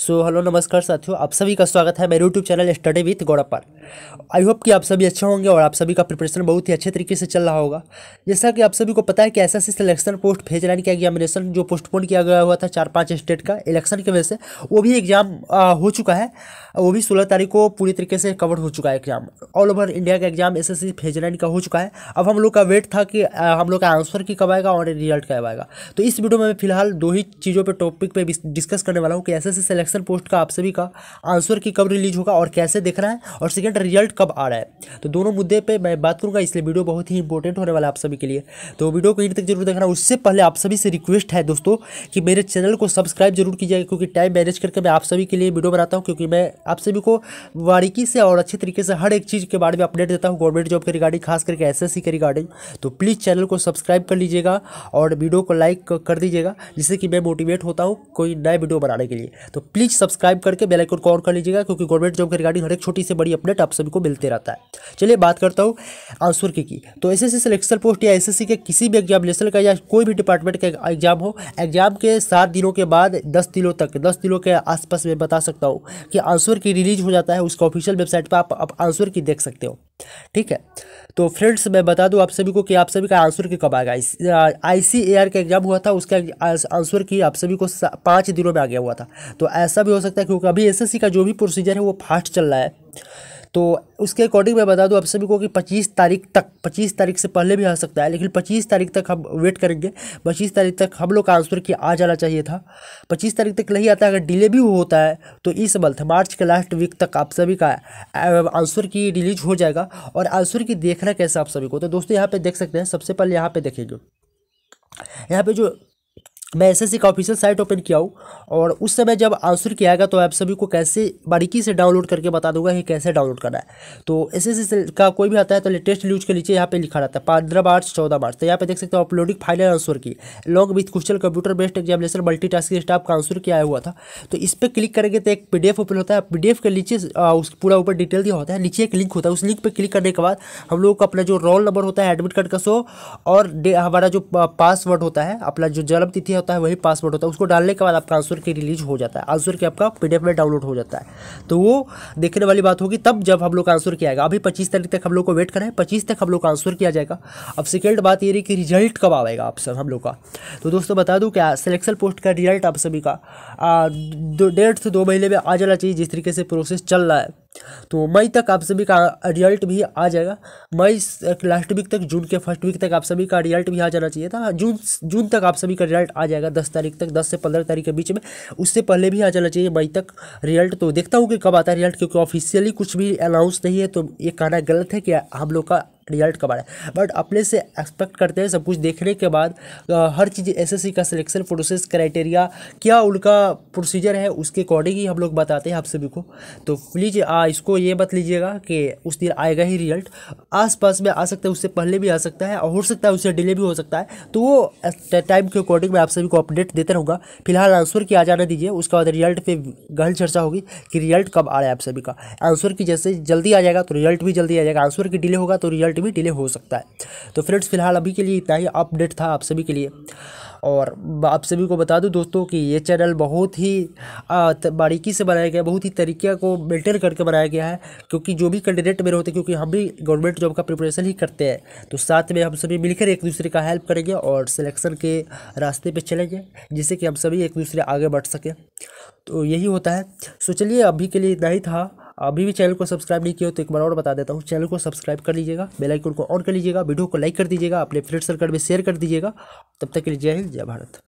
सो so, hello नमस्कार साथियों आप सभी का स्वागत है मेरे YouTube channel study with Gaurav पर आई होप कि आप सभी अच्छे होंगे और आप सभी का प्रिपरेशन बहुत ही अच्छे तरीके से चल रहा होगा जैसा कि आप सभी को पता है कि S S selection post phase nine का एग्जामिनेशन जो पोस्टपोन किया गया हुआ था चार पाँच स्टेट का इलेक्शन की वजह से वो भी एग्जाम हो चुका है वो भी सोलह तारीख को पूरी तरीके से कवर हो चुका है एग्जाम ऑल ओवर इंडिया का exam S S phase nine का हो चुका है अब हम लोग का वेट था कि हम लोग का आंसर की कब आएगा और रिजल्ट कब आएगा तो इस वीडियो में फिलहाल दो ही चीज़ों पर टॉपिक पर डिस्कस करने वाला हूँ कि S S selection action post का आप सभी का आंसर की कब रिलीज होगा और कैसे देखना है और सेकेंड रिजल्ट कब आ रहा है तो दोनों मुद्दे पर मैं बात करूँगा इसलिए वीडियो बहुत ही इंपॉर्टेंट होने वाला है आप सभी के लिए तो वीडियो को इन तक जरूर देखना उससे पहले आप सभी से रिक्वेस्ट है दोस्तों कि मेरे चैनल को सब्सक्राइब जरूर कीजिएगा क्योंकि टाइम मैनेज करके मैं आप सभी के लिए वीडियो बनाता हूँ क्योंकि मैं आप सभी को बारीकी से और अच्छे तरीके से हर एक चीज़ के बारे में अपडेट देता हूँ गवर्नमेंट जॉब के रिगार्डिंग खास करके एस के रिगार्डिंग तो प्लीज़ चैनल को सब्सक्राइब कर लीजिएगा और वीडियो को लाइक कर दीजिएगा जिससे कि मैं मोटिवेट होता हूँ कोई नए वीडियो बनाने के लिए तो प्लीज़ प्लीज़ सब्सक्राइब करके बेल आइकन को ऑन कर लीजिएगा क्योंकि गवर्नमेंट जॉब के रिगार्डिंग हर एक छोटी से बड़ी अपडेट आप सभी को मिलते रहता है चलिए बात करता हूँ आंसर की, की तो एस एस सिलेक्शन पोस्ट या एस के किसी भी एग्जामिनेशन का या कोई भी डिपार्टमेंट का एग्जाम हो एग्जाम के सात दिनों के बाद दस दिनों तक दस दिनों के आसपास मैं बता सकता हूँ कि आंसर की रिलीज हो जाता है उसका ऑफिशियल वेबसाइट पर आप आंसर की देख सकते हो ठीक है तो फ्रेंड्स मैं बता दूं आप सभी को कि आप सभी का आंसर की कब आएगा आई सी ए आर का एग्जाम हुआ था उसका आंसर की आप सभी को पाँच दिनों में आ गया हुआ था तो ऐसा भी हो सकता है क्योंकि अभी एसएससी का जो भी प्रोसीजर है वो फास्ट चल रहा है तो उसके अकॉर्डिंग मैं बता दूं आप सभी को कि 25 तारीख तक 25 तारीख से पहले भी आ सकता है लेकिन 25 तारीख तक हम वेट करेंगे 25 तारीख तक हम लोग का आंसर कि आ जाना चाहिए था 25 तारीख तक नहीं आता अगर डिले भी होता है तो इस मंथ मार्च के लास्ट वीक तक आप सभी का आंसर की रिलीज हो जाएगा और आंसर की देखना कैसे आप सभी को तो दोस्तों यहाँ पर देख सकते हैं सबसे पहले यहाँ पर देखेंगे यहाँ पे जो मैं एस एस का ऑफिशियल साइट ओपन किया हूँ और उस समय जब आंसर किया गया तो आप सभी को कैसे बारीकी से डाउनलोड करके बता दूंगा कि कैसे डाउनलोड करना है तो एस एस का कोई भी आता है तो लेटेस्ट न्यूज के नीचे यहाँ पे लिखा रहता है पंद्रह मार्च चौदह मार्च तो यहाँ पे देख सकते हो uploading final answer key long with question computer based examination multi task staff का आंसर किया हुआ था तो इस पर क्लिक करेंगे तो एक पी ओपन होता है पी के नीचे उस पूरा ऊपर डिटेल दिया होता है नीचे एक लिंक होता है उस लिंक पर क्लिक करने के बाद हम लोग का अपना जो रोल नंबर होता है एडमिट कार्ड का सो और हमारा जो पासवर्ड होता है अपना जो जन्मतिथि होता है वही पासवर्ड होता है उसको डालने के बाद आपका आंसर की रिलीज हो जाता है आंसर की आपका पी में डाउनलोड हो जाता है तो वो देखने वाली बात होगी तब जब हम लोग का आंसर किया अभी पच्चीस तारीख तक हम लोग को वेट करें पच्चीस तक हम लोग का आंसर किया जाएगा अब सेकेंड बात ये रही कि रिजल्ट कब आएगा आप सब हम लोग का तो दोस्तों बता दूँ क्या सिलेक्शन पोस्ट का रिजल्ट आप सभी का डेढ़ से दो महीने में आ जाना चाहिए जिस तरीके से प्रोसेस चल रहा है तो मई तक आप सभी का रिजल्ट भी आ जाएगा मई लास्ट वीक तक जून के फर्स्ट वीक तक आप सभी का रिजल्ट भी आ जाना चाहिए था हाँ, जून जून तक आप सभी का रिजल्ट आ जाएगा दस तारीख तक दस से पंद्रह तारीख के बीच में उससे पहले भी आ जाना चाहिए मई तक रिजल्ट तो देखता हूँ कि कब आता है रिजल्ट क्योंकि ऑफिशियली कुछ भी अनाउंस नहीं है तो ये कहना गलत है कि हम लोग का रिजल्ट कब आ रहा है बट अपने से एक्सपेक्ट करते हैं सब कुछ देखने के बाद हर चीज़ एसएससी का सिलेक्शन प्रोसेस क्राइटेरिया क्या उनका प्रोसीजर है उसके अकॉर्डिंग ही हम लोग बताते हैं आप सभी को तो प्लीज़ इसको ये मत लीजिएगा कि उस दिन आएगा ही रिजल्ट आस में आ सकता है उससे पहले भी आ सकता है और हो सकता है उससे डिले भी हो सकता है तो वो टाइम के अकॉर्डिंग मैं आप सभी को अपडेट देते रहूँगा फिलहाल आंसर की आ जाने दीजिए उसके बाद रिजल्ट पे गहन चर्चा होगी कि रिजल्ट कब आ रहा है आप सभी का आंसर की जैसे जल्दी आ जाएगा तो रिजल्ट भी जल्दी आ जाएगा आंसर की डिले होगा तो रिजल्ट रिजल्ट भी डिले हो सकता है तो फ्रेंड्स फिलहाल अभी के लिए इतना ही अपडेट था आप सभी के लिए और आप सभी को बता दूं दोस्तों कि ये चैनल बहुत ही बारीकी से बनाया गया बहुत ही तरीक़े को मेंटेन करके बनाया गया है क्योंकि जो भी कैंडिडेट मेरे होते हैं क्योंकि हम भी गवर्नमेंट जॉब का प्रिपरेशन ही करते हैं तो साथ में हम सभी मिलकर एक दूसरे का हेल्प करेंगे और सिलेक्शन के रास्ते पर चलेंगे जिससे कि हम सभी एक दूसरे आगे बढ़ सकें तो यही होता है सो तो चलिए अभी के लिए इतना ही था अभी भी चैनल को सब्सक्राइब नहीं किया तो एक बार और बता देता हूँ चैनल को सब्सक्राइब कर लीजिएगा बेल आइकन को ऑन कर लीजिएगा वीडियो को लाइक कर दीजिएगा अपने फ्रेंड सर्कल में शेयर कर दीजिएगा तब तक के लिए जय हिंद जय भारत